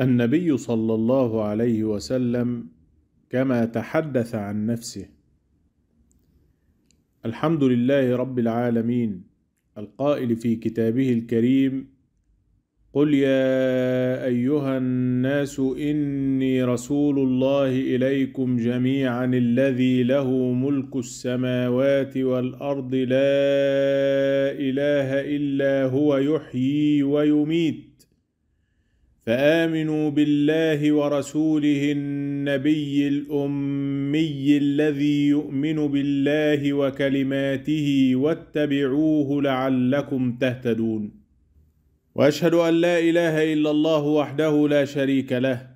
النبي صلى الله عليه وسلم كما تحدث عن نفسه الحمد لله رب العالمين القائل في كتابه الكريم قل يا ايها الناس اني رسول الله اليكم جميعا الذي له ملك السماوات والارض لا اله الا هو يحيي ويميت فامنوا بالله ورسوله النبي الامي الذي يؤمن بالله وكلماته واتبعوه لعلكم تهتدون واشهد ان لا اله الا الله وحده لا شريك له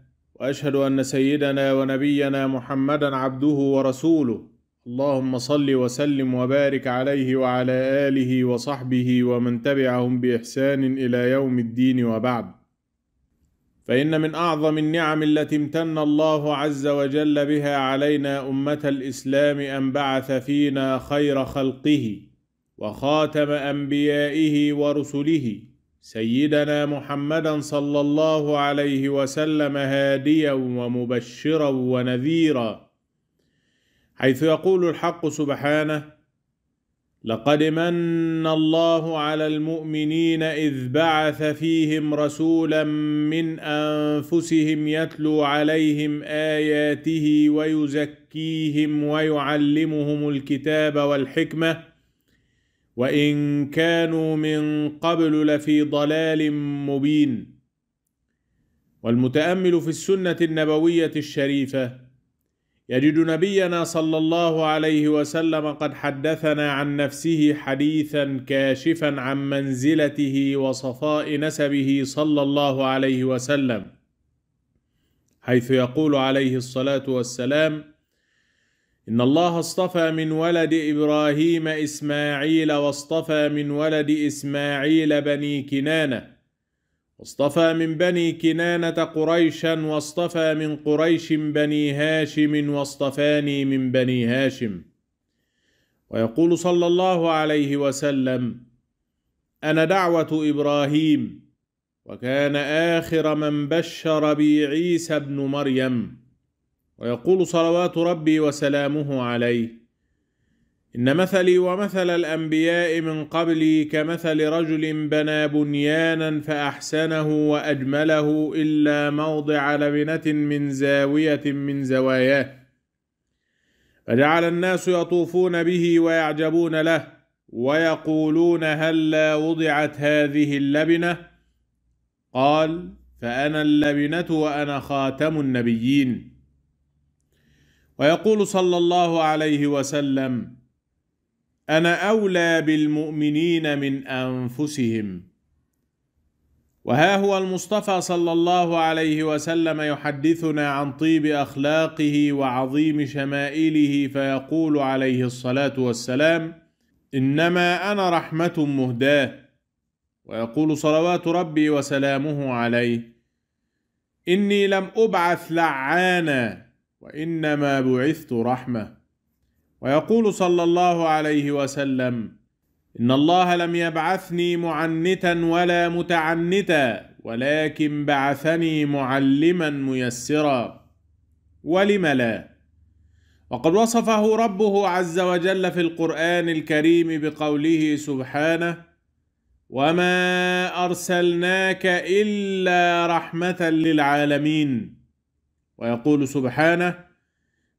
واشهد ان سيدنا ونبينا محمدا عبده ورسوله اللهم صل وسلم وبارك عليه وعلى اله وصحبه ومن تبعهم باحسان الى يوم الدين وبعد فإن من أعظم النعم التي امتن الله عز وجل بها علينا أمة الإسلام أن بعث فينا خير خلقه وخاتم أنبيائه ورسله سيدنا محمدا صلى الله عليه وسلم هاديا ومبشرا ونذيرا حيث يقول الحق سبحانه لقد من الله على المؤمنين إذ بعث فيهم رسولا من أنفسهم يتلو عليهم آياته ويزكيهم ويعلمهم الكتاب والحكمة وإن كانوا من قبل لفي ضلال مبين والمتأمل في السنة النبوية الشريفة يجد نبينا صلى الله عليه وسلم قد حدثنا عن نفسه حديثا كاشفا عن منزلته وصفاء نسبه صلى الله عليه وسلم حيث يقول عليه الصلاه والسلام ان الله اصطفى من ولد ابراهيم اسماعيل واصطفى من ولد اسماعيل بني كنانه واصطفى من بني كنانة قريشا واصطفى من قريش بني هاشم واصطفاني من بني هاشم ويقول صلى الله عليه وسلم أنا دعوة إبراهيم وكان آخر من بشر بي عيسى بن مريم ويقول صلوات ربي وسلامه عليه إن مثلي ومثل الأنبياء من قبلي كمثل رجل بنى بنيانا فأحسنه وأجمله إلا موضع لبنة من زاوية من زواياه فجعل الناس يطوفون به ويعجبون له ويقولون هلا وضعت هذه اللبنة قال فأنا اللبنة وأنا خاتم النبيين ويقول صلى الله عليه وسلم انا اولى بالمؤمنين من انفسهم وها هو المصطفى صلى الله عليه وسلم يحدثنا عن طيب اخلاقه وعظيم شمائله فيقول عليه الصلاه والسلام انما انا رحمه مهداه ويقول صلوات ربي وسلامه عليه اني لم ابعث لعانا وانما بعثت رحمه ويقول صلى الله عليه وسلم ان الله لم يبعثني معنتا ولا متعنتا ولكن بعثني معلما ميسرا ولم لا وقد وصفه ربه عز وجل في القران الكريم بقوله سبحانه وما ارسلناك الا رحمه للعالمين ويقول سبحانه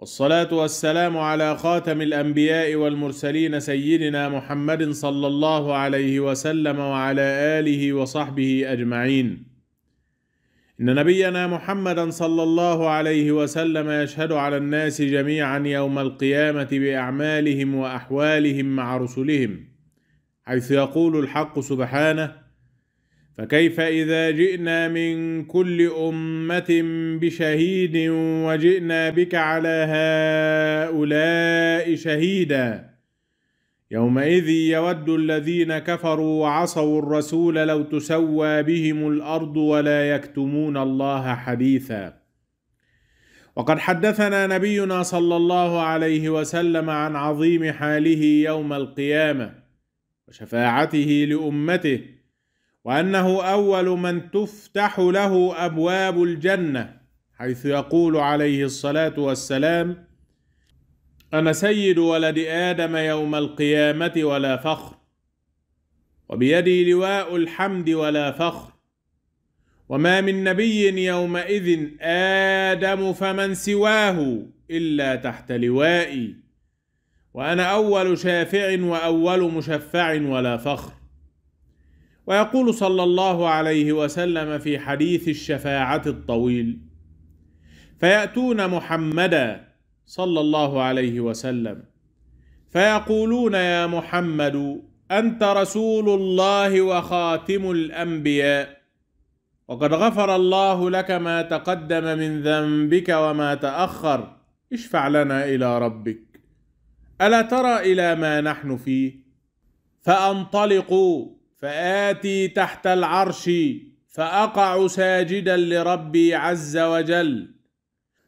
والصلاة والسلام على خاتم الأنبياء والمرسلين سيدنا محمد صلى الله عليه وسلم وعلى آله وصحبه أجمعين. إن نبينا محمدا صلى الله عليه وسلم يشهد على الناس جميعا يوم القيامة بأعمالهم وأحوالهم مع رسلهم، حيث يقول الحق سبحانه: فكيف إذا جئنا من كل أمة بشهيد وجئنا بك على هؤلاء شهيدا يومئذ يود الذين كفروا وعصوا الرسول لو تسوى بهم الأرض ولا يكتمون الله حديثا وقد حدثنا نبينا صلى الله عليه وسلم عن عظيم حاله يوم القيامة وشفاعته لأمته وأنه أول من تفتح له أبواب الجنة حيث يقول عليه الصلاة والسلام أنا سيد ولد آدم يوم القيامة ولا فخر وبيدي لواء الحمد ولا فخر وما من نبي يومئذ آدم فمن سواه إلا تحت لوائي وأنا أول شافع وأول مشفع ولا فخر ويقول صلى الله عليه وسلم في حديث الشفاعة الطويل فيأتون محمدا صلى الله عليه وسلم فيقولون يا محمد أنت رسول الله وخاتم الأنبياء وقد غفر الله لك ما تقدم من ذنبك وما تأخر اشفع لنا إلى ربك ألا ترى إلى ما نحن فيه فأنطلقوا فآتي تحت العرش فأقع ساجدا لربي عز وجل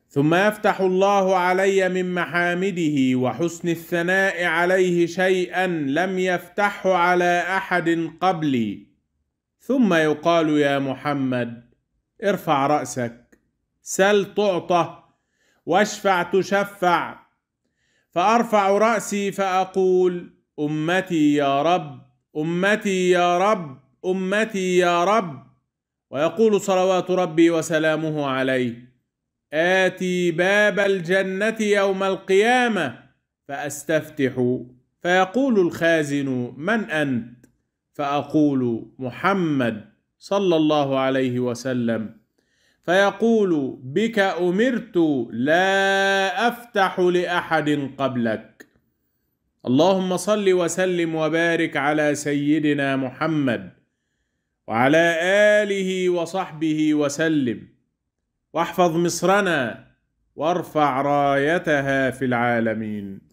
ثم يفتح الله علي من محامده وحسن الثناء عليه شيئا لم يفتحه على أحد قبلي ثم يقال يا محمد ارفع رأسك سل تعطى واشفع تشفع فأرفع رأسي فأقول أمتي يا رب أمتي يا رب أمتي يا رب ويقول صلوات ربي وسلامه عليه آتي باب الجنة يوم القيامة فأستفتح فيقول الخازن من أنت فأقول محمد صلى الله عليه وسلم فيقول بك أمرت لا أفتح لأحد قبلك اللهم صل وسلم وبارك على سيدنا محمد وعلى آله وصحبه وسلم واحفظ مصرنا وارفع رايتها في العالمين